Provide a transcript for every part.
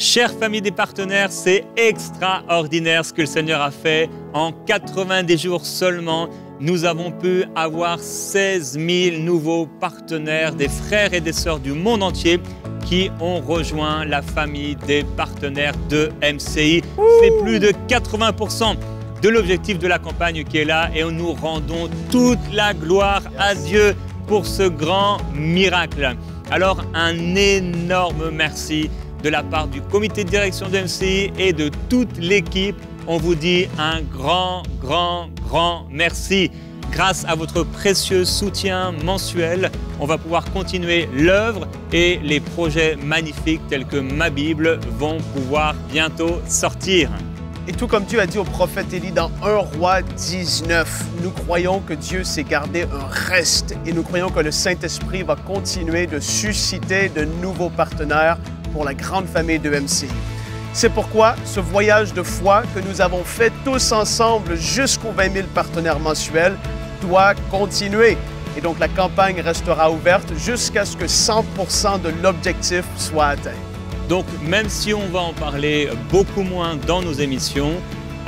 Chère famille des partenaires, c'est extraordinaire ce que le Seigneur a fait. En 90 jours seulement, nous avons pu avoir 16 000 nouveaux partenaires, des frères et des sœurs du monde entier qui ont rejoint la famille des partenaires de MCI. C'est plus de 80% de l'objectif de la campagne qui est là et nous rendons toute la gloire à Dieu pour ce grand miracle. Alors un énorme merci de la part du comité de direction de MCI et de toute l'équipe. On vous dit un grand, grand, grand merci. Grâce à votre précieux soutien mensuel, on va pouvoir continuer l'œuvre et les projets magnifiques tels que Ma Bible vont pouvoir bientôt sortir. Et tout comme Dieu a dit au prophète Élie dans 1 roi 19, nous croyons que Dieu s'est gardé un reste et nous croyons que le Saint-Esprit va continuer de susciter de nouveaux partenaires pour la grande famille de MC. C'est pourquoi ce voyage de foi que nous avons fait tous ensemble jusqu'aux 20 000 partenaires mensuels doit continuer. Et donc la campagne restera ouverte jusqu'à ce que 100 de l'objectif soit atteint. Donc même si on va en parler beaucoup moins dans nos émissions,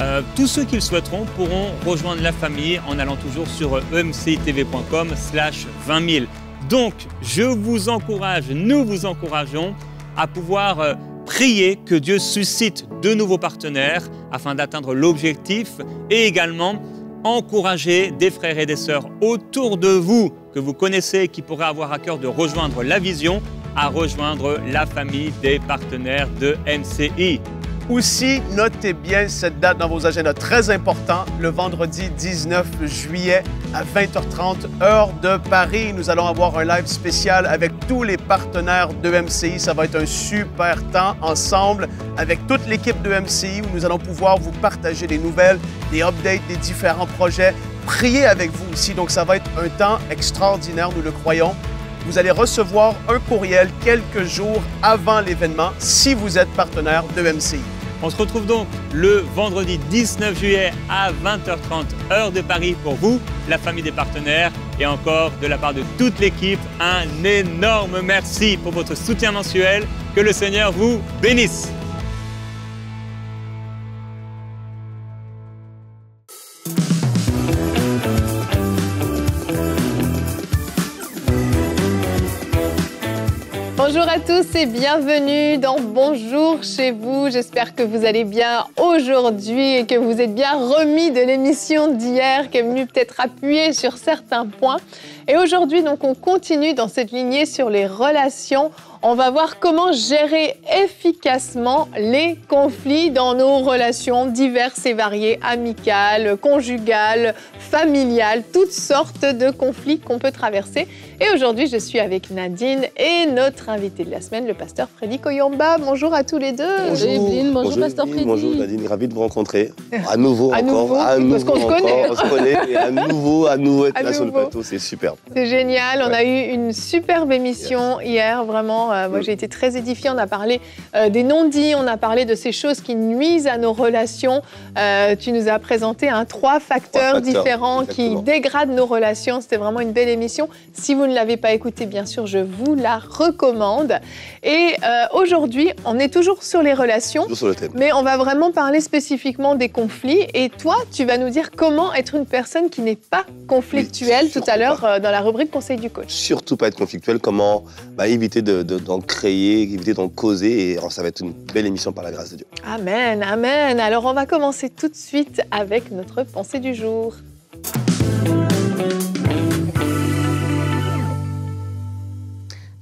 euh, tous ceux qui le souhaiteront pourront rejoindre la famille en allant toujours sur emcitv.com slash 20 000. Donc je vous encourage, nous vous encourageons à pouvoir euh, prier que Dieu suscite de nouveaux partenaires afin d'atteindre l'objectif et également encourager des frères et des sœurs autour de vous que vous connaissez qui pourraient avoir à cœur de rejoindre la vision à rejoindre la famille des partenaires de MCI. Aussi, notez bien cette date dans vos agendas. Très important, le vendredi 19 juillet à 20h30, heure de Paris. Nous allons avoir un live spécial avec tous les partenaires de MCI. Ça va être un super temps ensemble avec toute l'équipe de MCI où nous allons pouvoir vous partager des nouvelles, des updates des différents projets, prier avec vous aussi. Donc, ça va être un temps extraordinaire, nous le croyons vous allez recevoir un courriel quelques jours avant l'événement si vous êtes partenaire de MCI. On se retrouve donc le vendredi 19 juillet à 20h30 heure de Paris pour vous, la famille des partenaires et encore de la part de toute l'équipe un énorme merci pour votre soutien mensuel. Que le Seigneur vous bénisse. à tous et bienvenue dans Bonjour chez vous. J'espère que vous allez bien aujourd'hui et que vous êtes bien remis de l'émission d'hier qui est venue peut-être appuyer sur certains points. Et aujourd'hui, donc, on continue dans cette lignée sur les relations on va voir comment gérer efficacement les conflits dans nos relations diverses et variées, amicales, conjugales, familiales, toutes sortes de conflits qu'on peut traverser. Et aujourd'hui, je suis avec Nadine et notre invité de la semaine, le pasteur Freddy Oyomba. Bonjour à tous les deux. Bonjour, Evelyne, bonjour, pasteur Freddy. Bonjour Nadine, ravi de vous rencontrer. À nouveau à encore, nouveau, à nouveau parce qu'on se connaît. On se connaît et à nouveau, à nouveau être là sur le plateau, c'est superbe. C'est génial, on a eu une superbe émission hier, vraiment euh, moi, j'ai été très édifiée. On a parlé euh, des non-dits, on a parlé de ces choses qui nuisent à nos relations. Euh, tu nous as présenté un hein, trois, facteurs différents qui dégradent nos relations. C'était vraiment une belle émission. Si vous ne l'avez pas écoutée, bien sûr, je vous la recommande. Et aujourd'hui, on est toujours sur les relations, mais on va vraiment parler spécifiquement des conflits. Et toi, tu vas nous dire comment être une personne qui n'est pas conflictuelle tout à l'heure dans la rubrique Conseil du coach. Surtout pas être conflictuel, comment bah, éviter de d'en créer, éviter d'en causer. Et ça va être une belle émission par la grâce de Dieu. Amen, amen. Alors on va commencer tout de suite avec notre pensée du jour.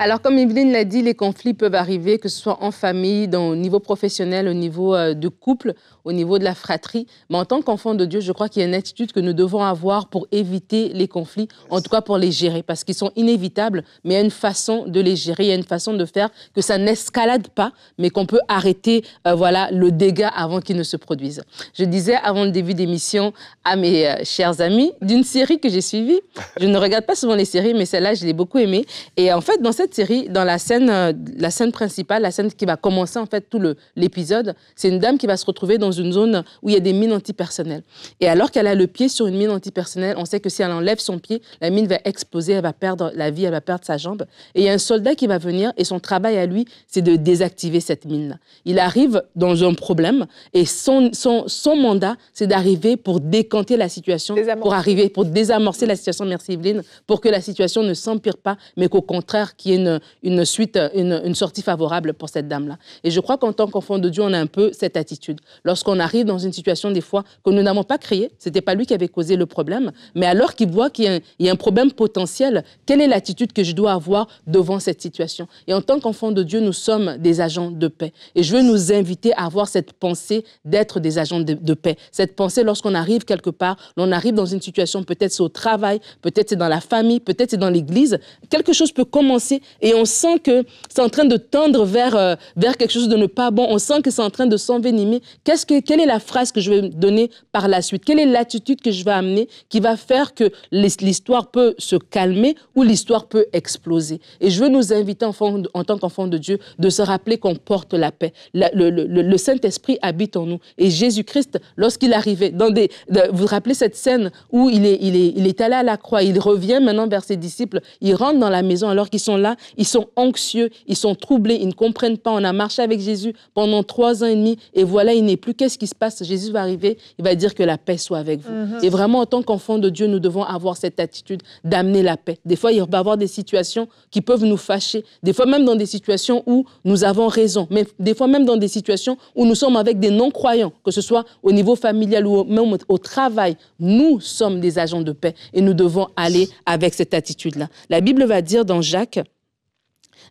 Alors, comme Evelyne l'a dit, les conflits peuvent arriver, que ce soit en famille, dans, au niveau professionnel, au niveau euh, de couple, au niveau de la fratrie. Mais en tant qu'enfant de Dieu, je crois qu'il y a une attitude que nous devons avoir pour éviter les conflits, en tout cas pour les gérer, parce qu'ils sont inévitables, mais il y a une façon de les gérer, il y a une façon de faire que ça n'escalade pas, mais qu'on peut arrêter euh, voilà, le dégât avant qu'il ne se produise. Je disais avant le début d'émission à mes euh, chers amis d'une série que j'ai suivie. Je ne regarde pas souvent les séries, mais celle-là, je l'ai beaucoup aimée. Et en fait, dans cette série, dans la scène, euh, la scène principale, la scène qui va commencer en fait tout l'épisode, c'est une dame qui va se retrouver dans une zone où il y a des mines antipersonnelles. Et alors qu'elle a le pied sur une mine antipersonnelle, on sait que si elle enlève son pied, la mine va exploser, elle va perdre la vie, elle va perdre sa jambe. Et il y a un soldat qui va venir et son travail à lui, c'est de désactiver cette mine Il arrive dans un problème et son, son, son mandat, c'est d'arriver pour décanter la situation, pour arriver, pour désamorcer la situation, merci Evelyne, pour que la situation ne s'empire pas, mais qu'au contraire, qu'il y ait une, suite, une, sortie favorable pour cette dame-là. Et je crois qu'en tant qu'enfant de Dieu, on a un peu cette attitude. Lorsqu'on arrive dans une situation, des fois, que nous n'avons pas créée, c'était pas lui qui avait causé le problème, mais alors qu'il voit qu'il y, a un problème potentiel, quelle est l'attitude que je dois avoir devant cette situation Et en tant qu'enfant de Dieu, nous sommes des agents de paix. Et je veux nous inviter à avoir cette pensée d'être des agents de, de paix. Cette pensée, lorsqu'on arrive quelque part, on arrive dans une situation, peut-être c'est au travail, peut-être c'est dans la famille, peut-être c'est dans l'église, quelque chose peut commencer et on sent que c'est en train de tendre vers, euh, vers quelque chose de ne pas bon, on sent que c'est en train de s'envenimer, quest que, quelle est la phrase que je vais donner par la suite Quelle est l'attitude que je vais amener qui va faire que l'histoire peut se calmer ou l'histoire peut exploser Et je veux nous inviter en, en tant qu'enfants de Dieu de se rappeler qu'on porte la paix. le, Saint-Esprit habite en nous et Jésus-Christ, lorsqu'il arrivait, dans des, vous vous rappelez cette scène où il est, il, est, il est allé à la croix, il revient maintenant vers ses disciples, il rentre dans la maison alors qu'ils sont là ils sont anxieux, ils sont troublés, ils ne comprennent pas. On a marché avec Jésus pendant trois ans et demi et voilà, il n'est plus. Qu'est-ce qui se passe Jésus va arriver, il va dire que la paix soit avec vous. Mhm. Et vraiment, en tant qu'enfant de Dieu, nous devons avoir cette attitude d'amener la paix. Des fois, il va y avoir des situations qui peuvent nous fâcher. Des fois, même dans des situations où nous avons raison. Mais des fois, même dans des situations où nous sommes avec des non-croyants, que ce soit au niveau familial ou même au travail, nous sommes des agents de paix et nous devons aller avec cette attitude-là. La Bible va dire dans Jacques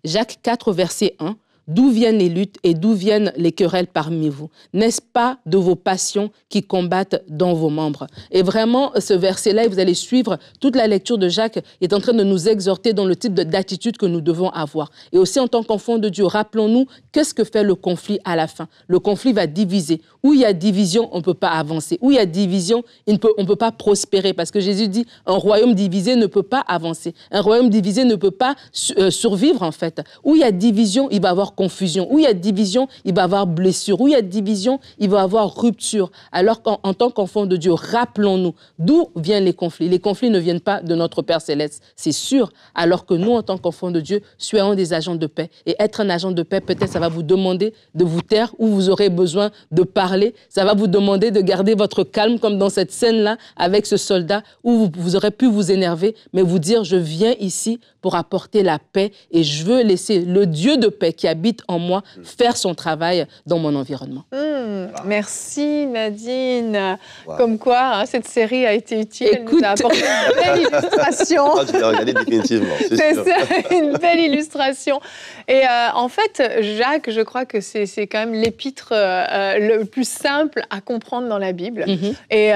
Jacques 4, verset 1, D'où viennent les luttes et d'où viennent les querelles parmi vous N'est-ce pas de vos passions qui combattent dans vos membres Et vraiment, ce verset-là, vous allez suivre toute la lecture de Jacques, est en train de nous exhorter dans le type d'attitude que nous devons avoir. Et aussi, en tant qu'enfants de Dieu, rappelons-nous qu'est-ce que fait le conflit à la fin. Le conflit va diviser. Où il y a division, on ne peut pas avancer. Où il y a division, on ne peut pas prospérer. Parce que Jésus dit, un royaume divisé ne peut pas avancer. Un royaume divisé ne peut pas euh, survivre, en fait. Où il y a division, il va avoir confusion. Où il y a division, il va y avoir blessure. Où il y a division, il va y avoir rupture. Alors qu'en tant qu'enfant de Dieu, rappelons-nous d'où viennent les conflits. Les conflits ne viennent pas de notre Père céleste, c'est sûr. Alors que nous, en tant qu'enfant de Dieu, soyons des agents de paix. Et être un agent de paix, peut-être ça va vous demander de vous taire ou vous aurez besoin de parler. Ça va vous demander de garder votre calme comme dans cette scène-là avec ce soldat où vous, vous aurez pu vous énerver, mais vous dire, je viens ici pour apporter la paix et je veux laisser le Dieu de paix qui habite en moi mm. faire son travail dans mon environnement. Mm. Merci Nadine. Comme quoi, hein, cette série a été utile. Écoute... Elle nous a apporté une belle illustration. Ah, définitivement. C'est une belle illustration. Et euh, en fait, Jacques, je crois que c'est quand même l'épître euh, euh, le plus simple à comprendre dans la Bible. Mm-hmm. Et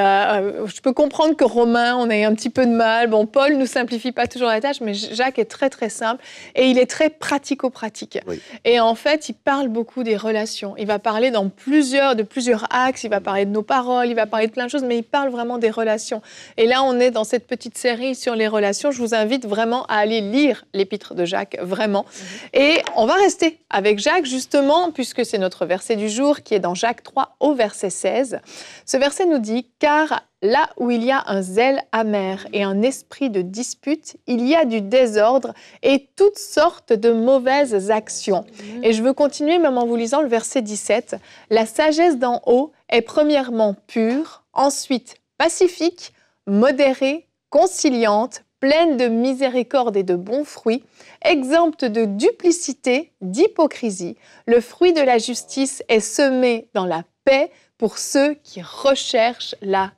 je peux comprendre que Romain, on a un petit peu de mal. Bon, Paul nous simplifie pas toujours la tâche, mais Jacques est très très simple et il est très pratico-pratique. Et en fait, il parle beaucoup des relations. Il va parler dans plusieurs, de plusieurs axes. Il va mm. parler de nos paroles, il va parler de plein de choses, mais il parle vraiment des relations. Et là, on est dans cette petite série sur les relations. Je vous invite vraiment à aller lire l'épître de Jacques, vraiment. Mm-hmm. Et on va rester avec Jacques, justement, puisque c'est notre verset du jour qui est dans Jacques 3 au verset 16. Ce verset nous dit, car Là où il y a un zèle amer et un esprit de dispute, il y a du désordre et toutes sortes de mauvaises actions. Mmh. Et je veux continuer même en vous lisant le verset 17. La sagesse d'en haut est premièrement pure, ensuite pacifique, modérée, conciliante, pleine de miséricorde et de bons fruits, exempte de duplicité, d'hypocrisie. Le fruit de la justice est semé dans la paix pour ceux qui recherchent la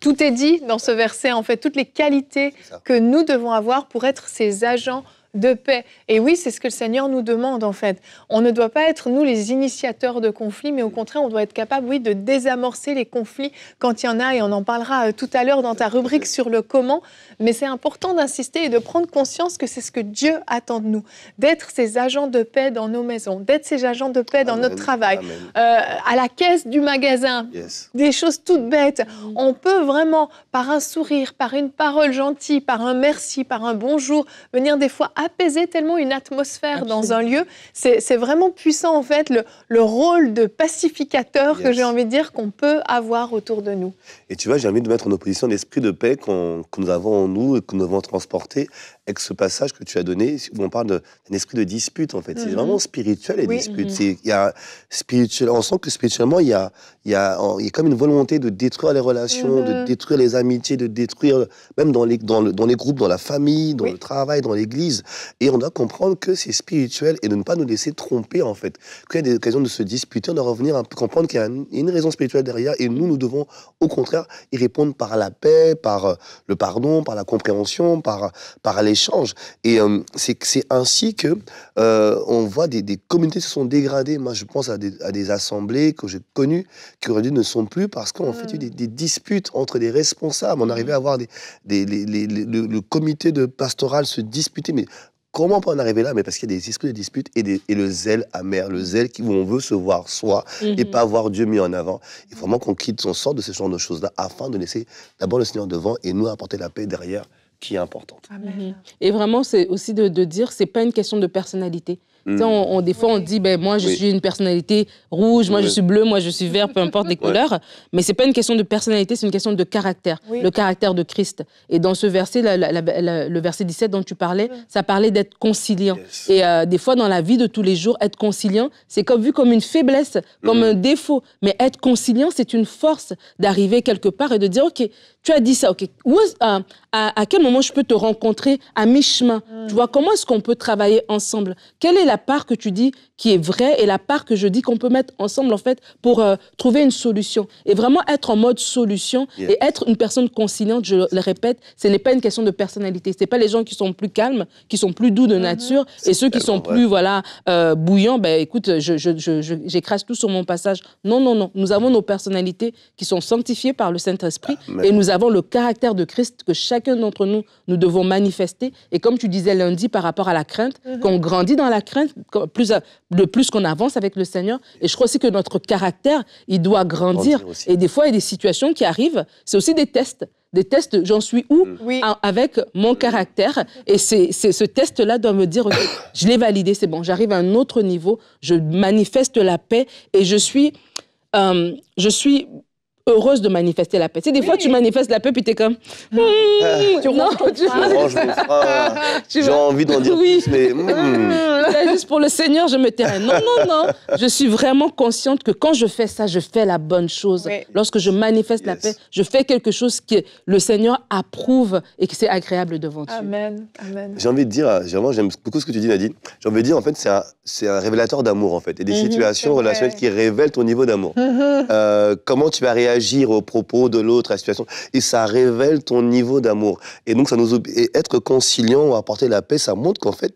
tout est dit dans ce verset, en fait, toutes les qualités que nous devons avoir pour être ces agents de paix. Et oui, c'est ce que le Seigneur nous demande en fait. On ne doit pas être, nous, les initiateurs de conflits, mais au contraire, on doit être capable, oui, de désamorcer les conflits quand il y en a, et on en parlera euh, tout à l'heure dans ta rubrique sur le comment, mais c'est important d'insister et de prendre conscience que c'est ce que Dieu attend de nous, d'être ses agents de paix dans nos maisons, d'être ces agents de paix dans notre travail, euh, à la caisse du magasin, des choses toutes bêtes. Mm. On peut vraiment, par un sourire, par une parole gentille, par un merci, par un bonjour, venir des fois à apaiser tellement une atmosphère dans un lieu. C'est vraiment puissant, en fait, le, le rôle de pacificateur que j'ai envie de dire qu'on peut avoir autour de nous. Et tu vois, j'ai envie de mettre en opposition l'esprit de paix que nous avons en nous et que nous avons transporter avec ce passage que tu as donné, où on parle d'un esprit de dispute, en fait. C'est mhm. vraiment spirituel, les disputes. Mhm. y a spirituel, on sent que spirituellement, il y a, y, a, y a comme une volonté de détruire les relations, de mhm. détruire les amitiés, de détruire, même dans les, dans, dans les groupes, dans la famille, dans le travail, dans l'église. Et on doit comprendre que c'est spirituel et de ne pas nous laisser tromper, en fait. Qu'il y a des occasions de se disputer, on doit revenir à comprendre qu'il y a une, une, raison spirituelle derrière et nous, nous devons, au contraire, y répondre par la paix, par euh, le pardon, par la compréhension, par, par les et euh, c'est ainsi que euh, on voit des, communautés se sont dégradées. Moi, je pense à des, assemblées que j'ai connues qui aujourd'hui ne sont plus parce qu'on fait, a hmm. des, disputes entre les responsables. On hmm. arrivait à avoir des, le, comité de pastoral se disputer, mais Comment on peut en arriver là Mais parce qu'il y a des esprits de dispute et, le zèle amer, le zèle où on veut se voir soi et mhm. pas voir Dieu mis en avant. Il faut vraiment qu'on quitte, son sort de ce genre de choses-là afin de laisser d'abord le Seigneur devant et nous apporter la paix derrière qui est importante. Ah, mhm. Et vraiment, c'est aussi de, de dire, c'est pas une question de personnalité. Mm. On, des fois, on dit, ben, moi, je suis une personnalité rouge, moi, je suis bleu, moi, je suis vert, peu importe les couleurs. Mais c'est pas une question de personnalité, c'est une question de caractère, le caractère de Christ. Et dans ce verset, le verset 17 dont tu parlais, ça parlait d'être conciliant. Et euh, des fois, dans la vie de tous les jours, être conciliant, c'est comme, vu comme une faiblesse, comme mm. un défaut. Mais être conciliant, c'est une force d'arriver quelque part et de dire, OK, tu as dit ça, ok. Euh, à, quel moment je peux te rencontrer à mi-chemin Tu vois, comment est-ce qu'on peut travailler ensemble Quelle est la part que tu dis qui est vraie et la part que je dis qu'on peut mettre ensemble, en fait, pour euh, trouver une solution Et vraiment être en mode solution et être une personne conciliante, je le répète, ce n'est pas une question de personnalité. Ce n'est pas les gens qui sont plus calmes, qui sont plus doux de mm-hmm. nature et ceux qui sont plus, voilà, euh, bouillants, ben écoute, je, j'écrase tout sur mon passage. Non, non, non. Nous avons nos personnalités qui sont sanctifiées par le Saint-Esprit et nous avons avant le caractère de Christ que chacun d'entre nous, nous devons manifester. Et comme tu disais lundi par rapport à la crainte, mhm. qu'on grandit dans la crainte, plus, de plus qu'on avance avec le Seigneur. Et je crois aussi que notre caractère, il doit grandir. et des fois, il y a des situations qui arrivent, c'est aussi des tests des tests, j'en suis où mhm. avec mon mhm. caractère Et c'est ce test-là doit me dire, je l'ai validé, c'est bon, j'arrive à un autre niveau, je manifeste la paix et je suis, euh, je suis heureuse de manifester la paix. Tu sais, des fois, tu manifestes la paix, puis t'es comme. Ah. Hmm, tu non, oh, J'ai envie d'en dire plus, mais. Hmm. Ah, juste pour le Seigneur, je me tairai. Non, non, non. Je suis vraiment consciente que quand je fais ça, je fais la bonne chose. Lorsque je manifeste la paix, je fais quelque chose que le Seigneur approuve et que c'est agréable devant Dieu. Amen. J'ai envie de dire, euh, j'aime beaucoup ce que tu dis, Nadine. J'ai envie de dire, en fait, c'est un, révélateur d'amour, en fait, et des mhm, situations relationnelles qui révèlent ton niveau d'amour. Mhm. Euh, comment tu vas réagir agir aux propos de l'autre, à situation. Et ça révèle ton niveau d'amour. Et donc, ça nous et être conciliant ou apporter la paix, ça montre qu'en fait,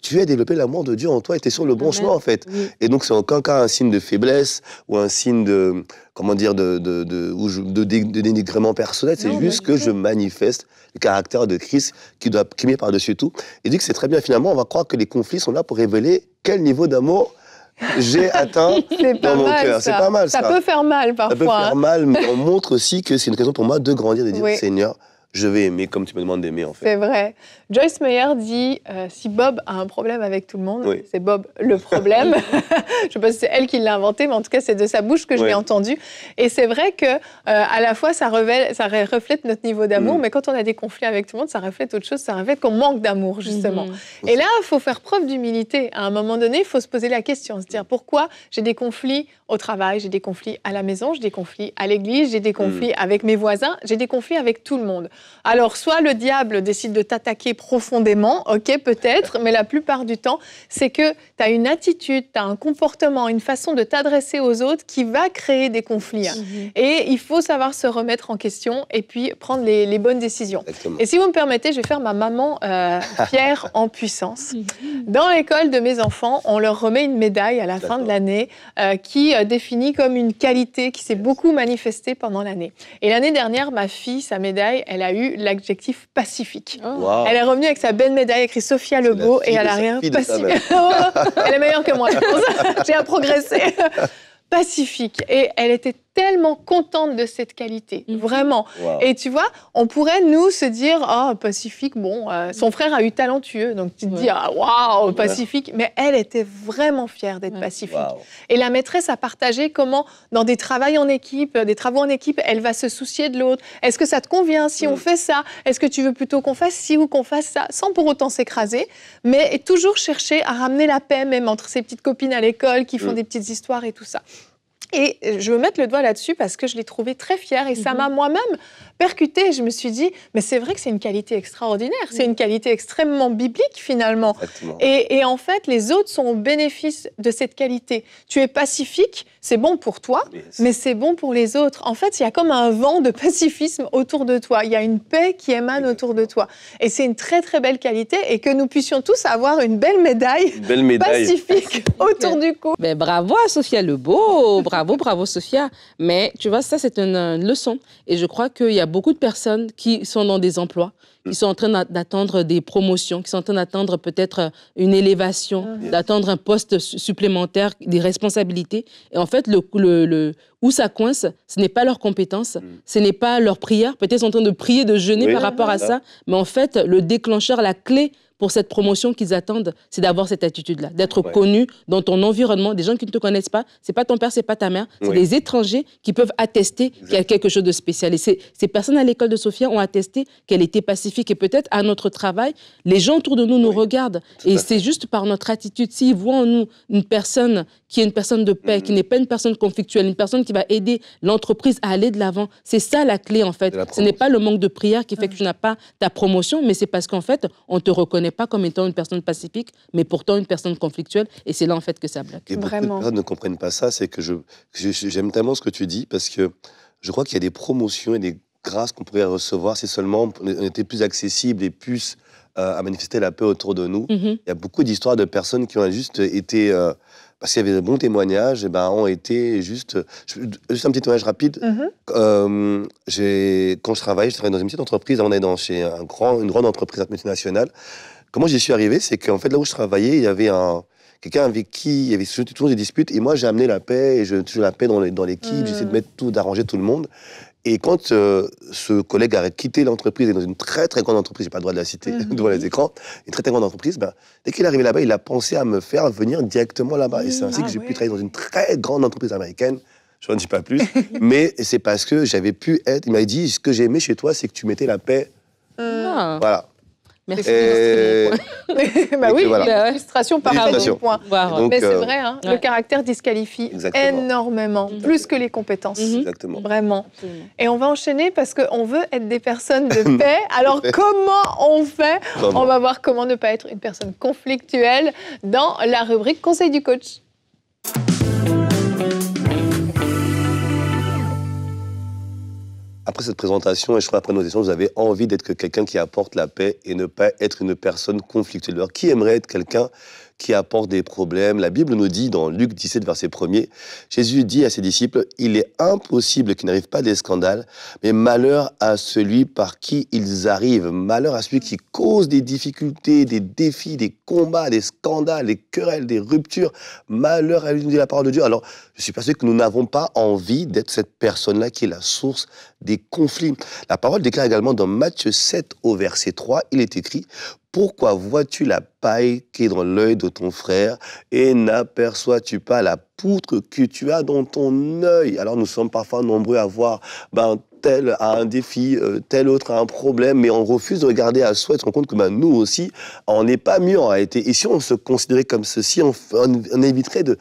tu as développé l'amour de Dieu en toi et tu es sur le bon chemin, en fait. Et donc, c'est en aucun cas un signe de faiblesse ou un signe de, comment dire, de, de, ou de dénigrement personnel. C'est juste que je manifeste le caractère de Christ qui doit primer par-dessus tout. Et dit que c'est très bien, finalement, on va croire que les conflits sont là pour révéler quel niveau d'amour j'ai atteint dans mon cœur. C'est pas mal ça. Ça peut faire mal parfois. Ça peut faire mal, mais on montre aussi que c'est une occasion pour moi de grandir, de dire Seigneur, je vais aimer comme tu me demandes d'aimer en fait. C'est vrai. Joyce Meyer dit euh, si Bob a un problème avec tout le monde, c'est Bob le problème. je ne sais pas si c'est elle qui l'a inventé, mais en tout cas c'est de sa bouche que je l'ai entendu. Et c'est vrai que euh, à la fois ça, ça reflète notre niveau d'amour, mm. mais quand on a des conflits avec tout le monde, ça reflète autre chose, ça reflète qu'on manque d'amour justement. Mm-hmm. Et là, il faut faire preuve d'humilité. À un moment donné, il faut se poser la question, se dire pourquoi j'ai des conflits au travail, j'ai des conflits à la maison, j'ai des conflits à l'église, j'ai des mm. conflits avec mes voisins, j'ai des conflits avec tout le monde. Alors, soit le diable décide de t'attaquer profondément, ok, peut-être, mais la plupart du temps, c'est que tu as une attitude, tu as un comportement, une façon de t'adresser aux autres qui va créer des conflits. Mhm. Et il faut savoir se remettre en question et puis prendre les, bonnes décisions. Et si vous me permettez, je vais faire ma maman Pierre euh, en puissance. Dans l'école de mes enfants, on leur remet une médaille à la fin de l'année euh, qui euh, définit comme une qualité qui s'est beaucoup manifestée pendant l'année. Et l'année dernière, ma fille, sa médaille, elle a a eu l'adjectif pacifique. Oh. Elle est revenue avec sa belle médaille écrit Sophia Lebeau et elle a rien pacifique. elle est meilleure que moi, J'ai à progresser. pacifique. Et elle était tellement contente de cette qualité, mhm. vraiment. Et tu vois, on pourrait nous se dire, oh, Pacifique, bon, euh, son mhm. frère a eu talentueux, donc tu te dis, ah, waouh, Pacifique. Mais elle était vraiment fière d'être Pacifique. Et la maîtresse a partagé comment, dans des travaux en équipe, euh, des travaux en équipe, elle va se soucier de l'autre. Est-ce que ça te convient si on mm. fait ça Est-ce que tu veux plutôt qu'on fasse ci ou qu'on fasse ça Sans pour autant s'écraser, mais toujours chercher à ramener la paix, même entre ses petites copines à l'école qui font mm. des petites histoires et tout ça. Et je veux mettre le doigt là-dessus parce que je l'ai trouvé très fière et ça mhm. m'a moi-même percuté. Je me suis dit, mais c'est vrai que c'est une qualité extraordinaire, c'est mhm. une qualité extrêmement biblique finalement. et, en fait, les autres sont au bénéfice de cette qualité. Tu es pacifique, c'est bon pour toi, mais c'est bon pour les autres. En fait, il y a comme un vent de pacifisme autour de toi. Il y a une paix qui émane autour de toi. Et c'est une très, très belle qualité et que nous puissions tous avoir une belle médaille, pacifique autour du cou. Mais ben, bravo à Sophia Lebeau. Bravo, bravo, Sophia. Mais tu vois, ça, c'est une leçon. Et je crois qu'il y a beaucoup de personnes qui sont dans des emplois qui sont en train d'attendre des promotions, qui sont en train d'attendre peut-être euh, une élévation, ah. d'attendre un poste supplémentaire, des responsabilités. Et en fait, le, où ça coince, ce n'est pas leur compétence, mm. ce n'est pas leur prière. Peut-être sont en train de prier, de jeûner par rapport à ça, mais en fait, le déclencheur, la clé pour cette promotion qu'ils attendent, c'est d'avoir cette attitude-là, d'être connu dans ton environnement, des gens qui ne te connaissent pas. C'est pas ton père, c'est pas ta mère, c'est des étrangers qui peuvent attester qu'il y a quelque chose de spécial. Et ces, personnes à l'école de Sofia ont attesté qu'elle était pacifique et peut-être à notre travail, les gens autour de nous nous regardent et c'est juste par notre attitude. S'ils voient en nous une personne qui est une personne de paix, mm. qui n'est pas une personne conflictuelle, une personne qui va aider l'entreprise à aller de l'avant, c'est ça la clé en fait. Ce n'est pas le manque de prière qui fait que tu n'as pas ta promotion, mais c'est parce qu'en fait on te reconnaît pas comme étant une personne pacifique, mais pourtant une personne conflictuelle. Et c'est là, en fait, que ça bloque. Et Vraiment. beaucoup de ne comprennent pas ça. C'est que je, j'aime tellement ce que tu dis parce que je crois qu'il y a des promotions et des grâces qu'on pourrait recevoir si seulement on était plus accessible et plus euh, à manifester la paix autour de nous. Mhm. Il y a beaucoup d'histoires de personnes qui ont juste été. Euh, parce qu'il y avait de bons témoignages, et eh ben, ont été juste. Juste un petit témoignage rapide. Mhm. Euh, j'ai quand je travaillais, je travaillais dans une petite entreprise, on est dans chez un grand, une grande entreprise multinationale. Comment j'y suis arrivé C'est qu'en fait, là où je travaillais, il y avait un, quelqu'un avec qui il y avait toujours des disputes. Et moi, j'ai amené la paix et je toujours la paix dans, l'équipe. J'essaie de mettre tout, d'arranger tout le monde. Et quand euh, ce collègue a quitté l'entreprise, et dans une très très grande entreprise, j'ai pas le droit de la citer mhm. devant les écrans, une très très grande entreprise, ben, dès qu'il est arrivé là-bas, il a pensé à me faire venir directement là-bas. Et c'est ainsi que ah j'ai pu travailler dans une très grande entreprise américaine. Je n'en dis pas plus, mais c'est parce que j'avais pu être. Il m'a dit ce que j'ai aimé chez toi, c'est que tu mettais la paix. Euh. Ah. Voilà. Merci. bah oui, voilà. l'illustration par point. Donc, euh, Mais c'est euh, vrai, hein, le caractère disqualifie énormément, mhm. plus que les compétences. Mhm. Exactement. Vraiment. Et on va enchaîner parce qu'on veut être des personnes de paix. Alors comment on fait On va voir comment ne pas être une personne conflictuelle dans la rubrique Conseil du coach. après cette présentation, et je crois après nos échanges, vous avez envie d'être quelqu'un qui apporte la paix et ne pas être une personne conflictuelle. qui aimerait être quelqu'un qui apporte des problèmes. La Bible nous dit dans Luc 17, verset 1er, Jésus dit à ses disciples, il est impossible qu'il n'arrive pas des scandales, mais malheur à celui par qui ils arrivent, malheur à celui qui cause des difficultés, des défis, des combats, des scandales, des querelles, des ruptures, malheur à lui, nous dit la parole de Dieu. Alors, je suis persuadé que nous n'avons pas envie d'être cette personne-là qui est la source des conflits. La parole déclare également dans Matthieu 7 au verset 3, il est écrit, pourquoi vois-tu la paille qui est dans l'œil de ton frère et n'aperçois-tu pas la poutre que tu as dans ton œil Alors nous sommes parfois nombreux à voir ben, tel a un défi, euh, tel autre a un problème, mais on refuse de regarder à soi et de se rendre compte que ben, nous aussi, on n'est pas mieux en réalité. Et si on se considérait comme ceci, on, on éviterait de,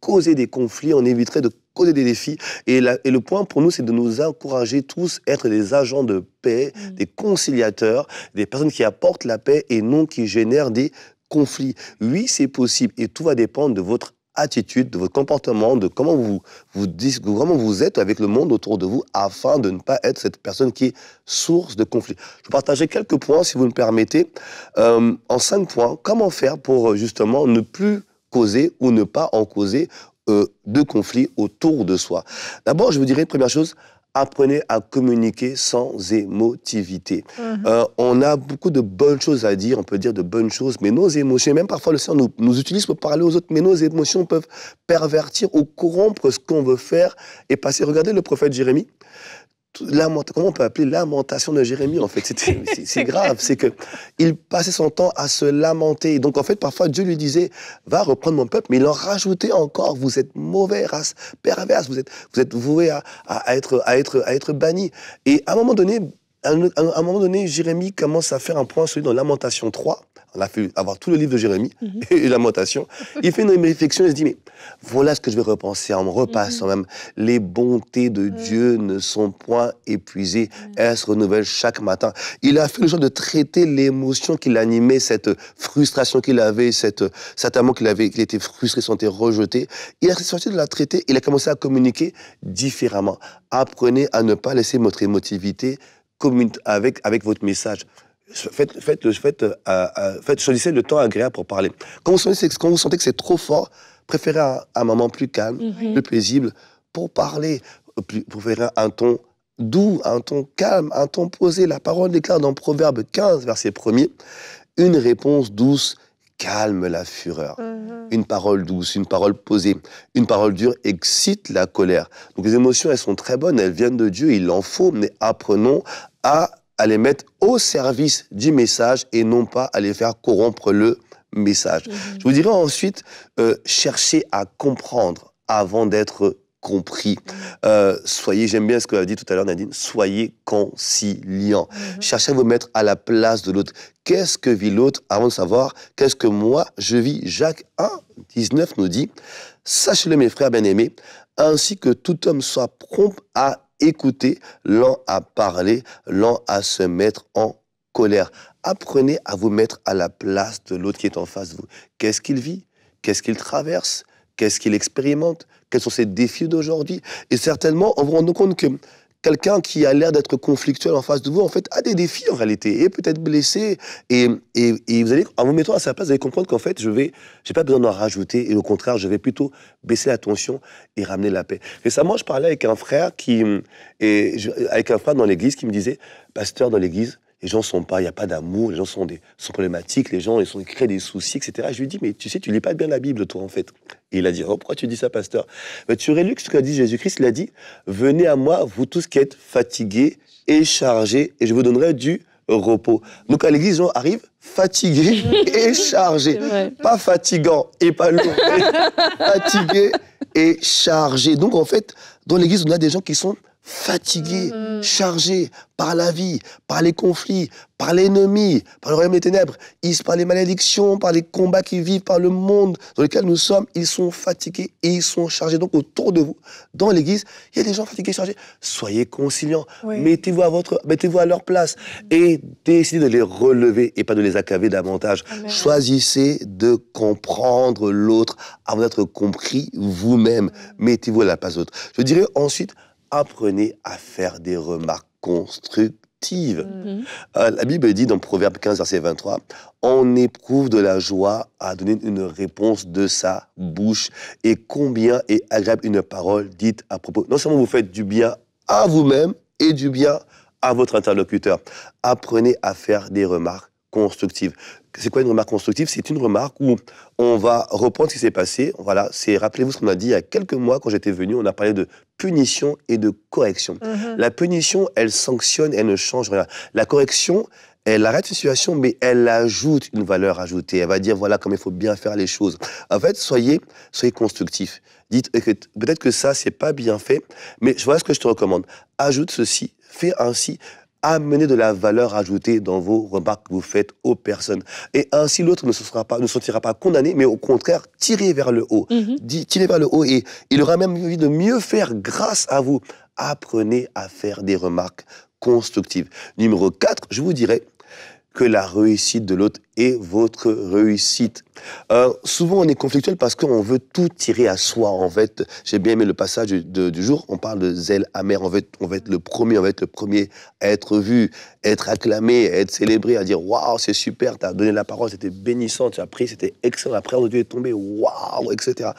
causer des conflits, on éviterait de causer des défis. Et, et le point pour nous, c'est de nous encourager tous à être des agents de paix, mm. des conciliateurs, des personnes qui apportent la paix et non qui génèrent des conflits. Oui, c'est possible et tout va dépendre de votre attitude, de votre comportement, de comment vous, vous, comment vous êtes avec le monde autour de vous afin de ne pas être cette personne qui est source de conflit. Je vais partager quelques points, si vous me permettez, euh, en cinq points. Comment faire pour euh, justement ne plus causer ou ne pas en causer euh, de conflits autour de soi. D'abord, je vous dirais, première chose, apprenez à communiquer sans émotivité. Mhm. Euh, on a beaucoup de bonnes choses à dire, on peut dire de bonnes choses, mais nos émotions, même parfois le Seigneur nous, nous utilise pour parler aux autres, mais nos émotions peuvent pervertir ou corrompre ce qu'on veut faire et passer. Regardez le prophète Jérémie comment on peut appeler lamentation de Jérémie en fait C'est grave, c'est que il passait son temps à se lamenter. Donc en fait, parfois Dieu lui disait va reprendre mon peuple, mais il en rajoutait encore. Vous êtes mauvais, race perverse, vous êtes vous êtes voué à, à, être à être à être banni. Et à un moment donné, un, moment donné, Jérémie commence à faire un point celui dans Lamentation 3 on a fait avoir tout le livre de Jérémie mhm. et la et Il fait une réflexion et se dit mais voilà ce que je vais repenser en me repassant mhm. même. Les bontés de Dieu ne sont point épuisées, elles se renouvellent chaque matin. Il a fait le genre de traiter l'émotion qui l'animait, cette frustration qu'il avait, cette, cet amour qu'il avait, qu'il était frustré, sentait rejeté. Il a sorti de la traiter, il a commencé à communiquer différemment. Apprenez à ne pas laisser votre émotivité avec, avec votre message faites, faites, euh, euh, faites, choisissez le temps agréable pour parler. Quand vous sentez, vous sentez que c'est trop fort, préférez un, moment plus calme, mhm. plus paisible pour parler. Euh, préférez un ton doux, un ton calme, un ton posé. La parole déclare dans Proverbe 15, verset 1er, une réponse douce calme la fureur. Mhm. Une parole douce, une parole posée, une parole dure excite la colère. Donc les émotions, elles sont très bonnes, elles viennent de Dieu, il en faut, mais apprenons à à les mettre au service du message et non pas à les faire corrompre le message. Mhm. Je vous dirais ensuite, euh, cherchez à comprendre avant d'être compris. Mhm. Euh, soyez, j'aime bien ce que l'a dit tout à l'heure Nadine, soyez conciliant. Mhm. Cherchez à vous mettre à la place de l'autre. Qu'est-ce que vit l'autre avant de savoir qu'est-ce que moi je vis Jacques 1, 19 nous dit, sachez-le mes frères bien-aimés, ainsi que tout homme soit prompt à écoutez lent à parler, lent à se mettre en colère. Apprenez à vous mettre à la place de l'autre qui est en face de vous. Qu'est-ce qu'il vit Qu'est-ce qu'il traverse Qu'est-ce qu'il expérimente Quels sont ses défis d'aujourd'hui Et certainement, on vous rend compte que quelqu'un qui a l'air d'être conflictuel en face de vous, en fait, a des défis en réalité, et peut-être blessé. Et, vous allez, en vous mettant à sa place, vous allez comprendre qu'en fait, je vais, j'ai pas besoin d'en rajouter, et au contraire, je vais plutôt baisser la tension et ramener la paix. Récemment, je parlais avec un frère qui, et avec un frère dans l'église qui me disait, pasteur dans l'église, les gens sont pas, il n'y a pas d'amour, les gens sont, des, sont problématiques, les gens ils, sont, créent des soucis, etc. Je lui dis, mais tu sais, tu lis pas bien la Bible, toi, en fait il a dit, oh, pourquoi tu dis ça, pasteur Mais tu relux ce qu'a dit Jésus-Christ, il a dit, venez à moi, vous tous qui êtes fatigués et chargés, et je vous donnerai du repos. Donc à l'église, on arrive fatigués et chargés. Pas fatigants et pas lourds. Fatigués et chargés. Donc en fait, dans l'église, on a des gens qui sont fatigués, mm-hmm. chargés par la vie, par les conflits, par l'ennemi, par le royaume des ténèbres, par les malédictions, par les combats qu'ils vivent, par le monde dans lequel nous sommes, ils sont fatigués et ils sont chargés. Donc autour de vous, dans l'Église, il y a des gens fatigués, chargés. Soyez conciliants, mettez-vous à, mettez à leur place et décidez de les relever et pas de les accaver davantage. Choisissez de comprendre l'autre avant d'être compris vous-même. Mm-hmm. Mettez-vous à la place de l'autre. Je dirais ensuite, apprenez à faire des remarques constructives. Mm. Mhm. Euh, la Bible dit dans Proverbe 15, verset 23, On éprouve de la joie à donner une réponse de sa bouche. Et combien est agréable une parole dite à propos. Non seulement vous faites du bien à vous-même et du bien à votre interlocuteur. Apprenez à faire des remarques constructive. C'est quoi une remarque constructive C'est une remarque où on va reprendre ce qui s'est passé. Voilà, c'est rappelez-vous ce qu'on a dit il y a quelques mois quand j'étais venu, on a parlé de punition et de correction. Mhm. La punition, elle sanctionne, elle ne change rien. La correction, elle arrête une situation, mais elle ajoute une valeur ajoutée. Elle va dire voilà comment il faut bien faire les choses. En fait, soyez, soyez constructif. Dites peut-être que ça c'est pas bien fait, mais je vois ce que je te recommande. Ajoute ceci, fais ainsi amenez de la valeur ajoutée dans vos remarques que vous faites aux personnes. Et ainsi, l'autre ne se sera pas, ne sentira pas condamné, mais au contraire, tiré vers le haut. Mm Tiré vers le haut et il aura même envie de mieux faire grâce à vous. Apprenez à faire des remarques constructives. Numéro 4, je vous dirais que la réussite de l'autre et votre réussite. Euh, souvent, on est conflictuel parce qu'on veut tout tirer à soi. En fait, j'ai bien aimé le passage du jour. On parle de zèle amer. En fait, on va être le premier, on veut être le premier à être vu, à être acclamé, à être célébré, à dire waouh, c'est super, tu as donné la parole, c'était bénissant, tu as pris, c'était excellent. Après, on est tombé, waouh, etc.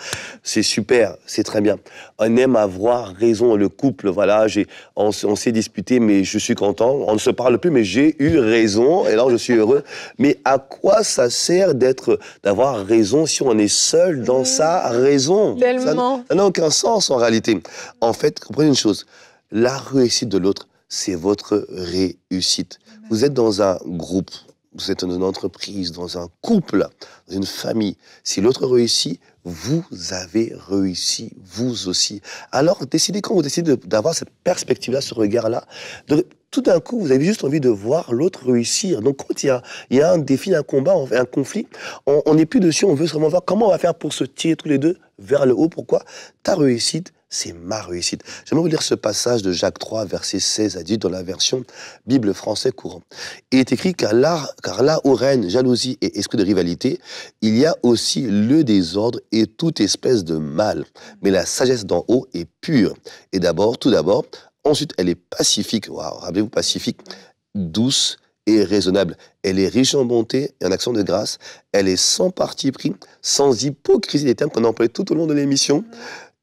C'est super, c'est très bien. On aime avoir raison. Le couple, voilà, j'ai, on, s'est disputé, mais je suis content. On ne se parle plus, mais j'ai eu raison. Et là, je suis heureux. Mais à à quoi ça sert d'être, d'avoir raison si on est seul dans mmh. sa raison Ça n'a aucun sens en réalité. En fait, comprenez une chose, la réussite de l'autre, c'est votre réussite. Mmh. Vous êtes dans un groupe, vous êtes dans une entreprise, dans un couple, dans une famille. Si l'autre réussit, vous avez réussi, vous aussi. Alors, décidez quand vous décidez d'avoir cette perspective-là, ce regard-là. Tout d'un coup, vous avez juste envie de voir l'autre réussir. Donc, quand il y a, un défi, un combat, un conflit, on n'est plus dessus, on veut vraiment voir comment on va faire pour se tirer tous les deux vers le haut. Pourquoi Ta réussite, c'est ma réussite. J'aimerais vous lire ce passage de Jacques 3, verset 16 à 10 dans la version Bible français courant. Il est écrit car là, car là où règne jalousie et esprit de rivalité, il y a aussi le désordre et toute espèce de mal. Mais la sagesse d'en haut est pure. Et d'abord, tout d'abord, ensuite, elle est pacifique. rappelez-vous, pacifique, douce et raisonnable. Elle est riche en bonté et en action de grâce. Elle est sans parti pris, sans hypocrisie des termes qu'on a employés tout au long de l'émission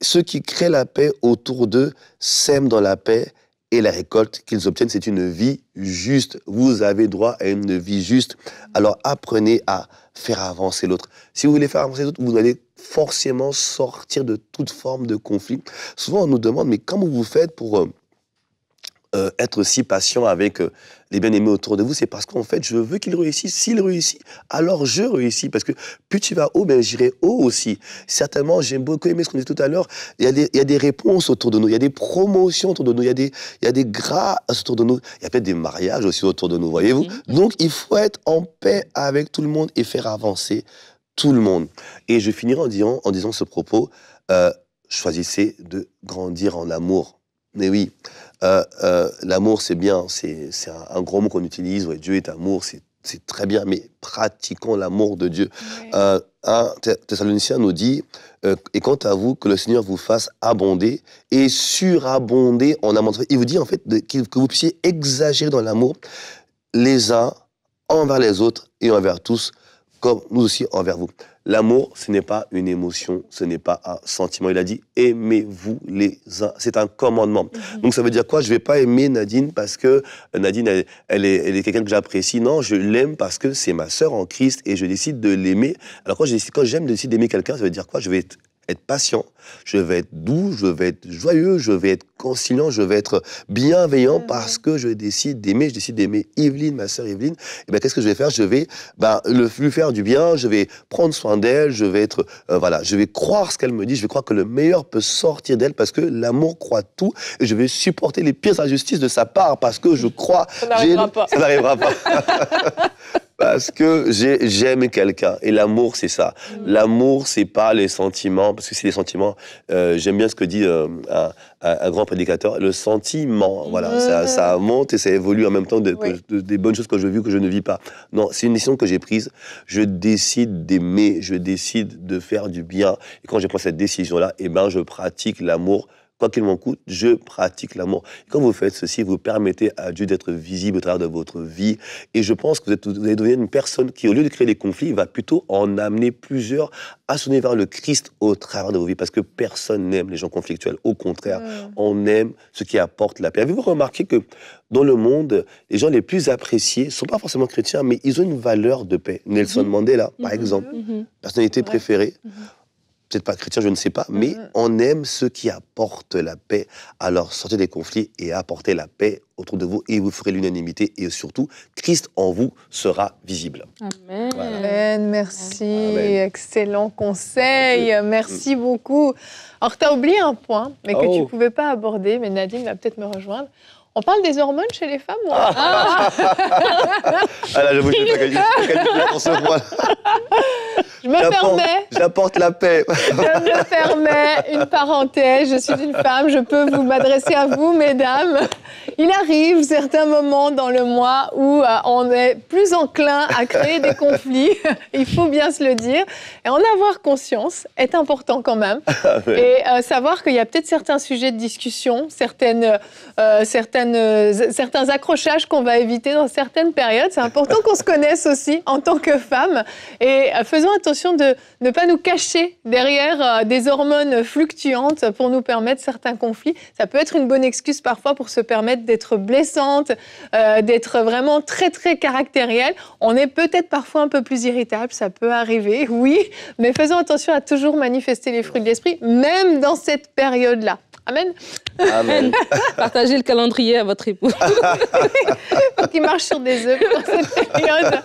ceux qui créent la paix autour d'eux sèment dans la paix et la récolte qu'ils obtiennent, c'est une vie juste. Vous avez droit à une vie juste. Alors apprenez à faire avancer l'autre. Si vous voulez faire avancer l'autre, vous allez forcément sortir de toute forme de conflit. Souvent, on nous demande, mais comment vous faites pour euh, euh, être si patient avec euh, les bien-aimés autour de vous, c'est parce qu'en fait, je veux qu'ils réussissent. S'ils réussissent, alors je réussis. Parce que plus tu vas haut, ben, j'irai haut aussi. Certainement, j'aime beaucoup aimé ce qu'on dit tout à l'heure. Il y, y, a des réponses autour de nous, il y a des promotions autour de nous, il y, a des, y a des grâces autour de nous, il y a peut-être des mariages aussi autour de nous, voyez-vous. Donc, il faut être en paix avec tout le monde et faire avancer tout le monde. Et je finirai en disant, en disant ce propos, euh, choisissez de grandir en amour. Mais oui, euh, euh, l'amour, c'est bien, c'est un, un, gros mot qu'on utilise. Ouais, Dieu est amour, c'est très bien, mais pratiquons l'amour de Dieu. Euh, un Thessalonicien nous dit Et quant à vous, que le Seigneur vous fasse abonder et surabonder en amour. Il vous dit en fait de, que vous puissiez exagérer dans l'amour les uns envers les autres et envers tous, comme nous aussi envers vous. L'amour, ce n'est pas une émotion, ce n'est pas un sentiment. Il a dit aimez-vous les uns. C'est un commandement. Mhm. Donc ça veut dire quoi Je ne vais pas aimer Nadine parce que euh, Nadine, elle, est, quelqu'un que j'apprécie. Non, je l'aime parce que c'est ma sœur en Christ et je décide de l'aimer. Alors quand j'aime, je décide d'aimer quelqu'un, ça veut dire quoi Je vais être patient, je vais être doux, je vais être joyeux, je vais être conciliant, je vais être bienveillant ah parce que je décide d'aimer, je décide d'aimer Evelyne, ma sœur Evelyne. Et eh ben qu'est-ce que je vais faire Je vais ben, le, lui faire du bien, je vais prendre soin d'elle, je vais être euh, voilà, je vais croire ce qu'elle me dit, je vais croire que le meilleur peut sortir d'elle parce que l'amour croit tout et je vais supporter les pires injustices de sa part parce que je crois ça n'arrivera pas. Ça n'arrivera pas. Parce que j'aime quelqu'un. Et l'amour, c'est ça. Mm. L'amour, c'est pas les sentiments, parce que c'est les sentiments. Euh, j'aime bien ce que dit euh, un, grand prédicateur, le sentiment. Voilà, ça, monte et ça évolue en même temps des bonnes choses que je vis que je ne vis pas. Non, c'est une décision que j'ai prise. Je décide d'aimer, je décide de faire du bien. Et quand j'ai pris cette décision-là, eh ben, je pratique l'amour quoi qu'il m'en coûte, je pratique l'amour. Quand vous faites ceci, vous permettez à Dieu d'être visible au travers de votre vie. Et je pense que vous, êtes, allez devenir une personne qui, au lieu de créer des conflits, va plutôt en amener plusieurs à sonner vers le Christ au travers de vos vies. Parce que personne n'aime les gens conflictuels. Au contraire, on aime ce qui apporte la paix. Avez-vous remarqué que dans le monde, les gens les plus appréciés ne sont pas forcément chrétiens, mais ils ont une valeur de paix. Nelson mhm. Mandela, par mhm. exemple, mhm. personnalité préférée peut-être pas chrétien, je ne sais pas, mm, mais mm. on aime ceux qui apportent la paix. Alors sortez des conflits et apportez la paix autour de vous et vous ferez l'unanimité et surtout, Christ en vous sera visible. Amen. Merci. Excellent conseil. Merci, mm. beaucoup. Alors, tu as oublié un point, mais que tu ne oh. pouvais pas aborder, mais Nadine va peut-être me rejoindre. On parle des hormones chez les femmes ah. Ah. ah. là, je vous pas ce point. Je me permets. J'apporte la paix. je me permets une parenthèse. Je suis une femme. Je peux vous m'adresser à vous, mesdames. Il arrive certains moments dans le mois où euh, on est plus enclin à créer des conflits. Il faut bien se le dire. Et en avoir conscience est important quand même. Ah, Et euh, savoir qu'il y a peut-être certains sujets de discussion, certaines, euh, certaines, certains accrochages qu'on va éviter dans certaines périodes. C'est important qu'on se connaisse aussi en tant que femme. Et faisons attention attention de ne pas nous cacher derrière euh, des hormones fluctuantes pour nous permettre certains conflits. Ça peut être une bonne excuse parfois pour se permettre d'être blessante, euh, d'être vraiment très très caractérielle. On est peut-être parfois un peu plus irritable, ça peut arriver, oui, mais faisons attention à toujours manifester les fruits de l'esprit, même dans cette période-là. Amen. Amen. Partagez le calendrier à votre époux. qu'il marche sur des œufs cette période.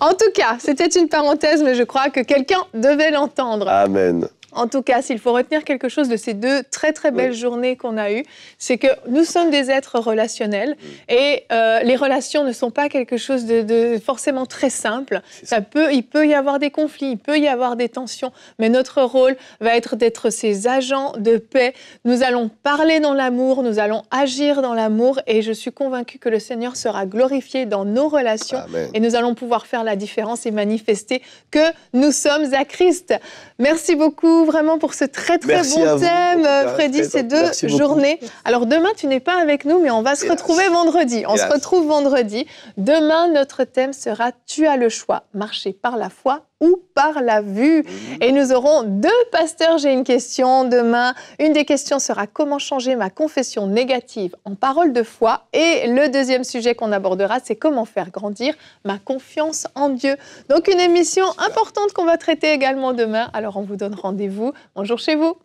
En tout cas, c'était une parenthèse, mais je crois que quelqu'un devait l'entendre. Amen. En tout cas, s'il faut retenir quelque chose de ces deux très très belles journées qu'on a eues, c'est que nous sommes des êtres relationnels mm. et euh, les relations ne sont pas quelque chose de, forcément très simple. Ça, peut, il peut y avoir des conflits, il peut y avoir des tensions, mais notre rôle va être d'être ces agents de paix. Nous allons parler dans l'amour, nous allons agir dans l'amour et je suis convaincue que le Seigneur sera glorifié dans nos relations et nous allons pouvoir faire la différence et manifester que nous sommes à Christ. Merci beaucoup vraiment pour ce très très bon thème, euh, Freddy, ces deux journées. Alors demain, tu n'es pas avec nous, mais on va se retrouver vendredi. On se retrouve vendredi. Demain, notre thème sera Tu as le choix, marcher par la foi ou par la vue. Et nous aurons deux pasteurs, j'ai une question demain. Une des questions sera comment changer ma confession négative en parole de foi. Et le deuxième sujet qu'on abordera, c'est comment faire grandir ma confiance en Dieu. Donc une émission importante qu'on va traiter également demain. Alors on vous donne rendez-vous. Bonjour chez vous.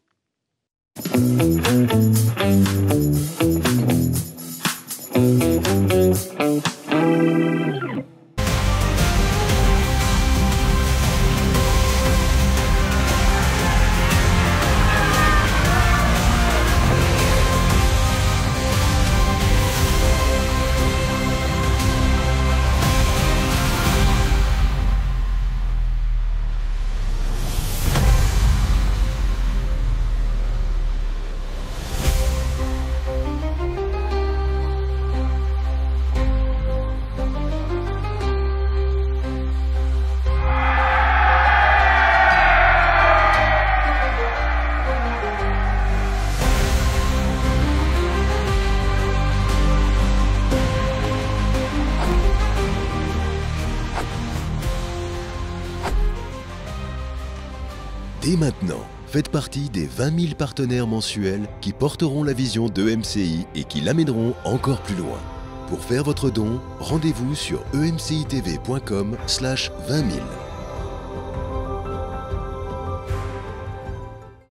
partie des 20 000 partenaires mensuels qui porteront la vision de MCI et qui l'amèneront encore plus loin. Pour faire votre don, rendez-vous sur emcitv.com slash 20 000.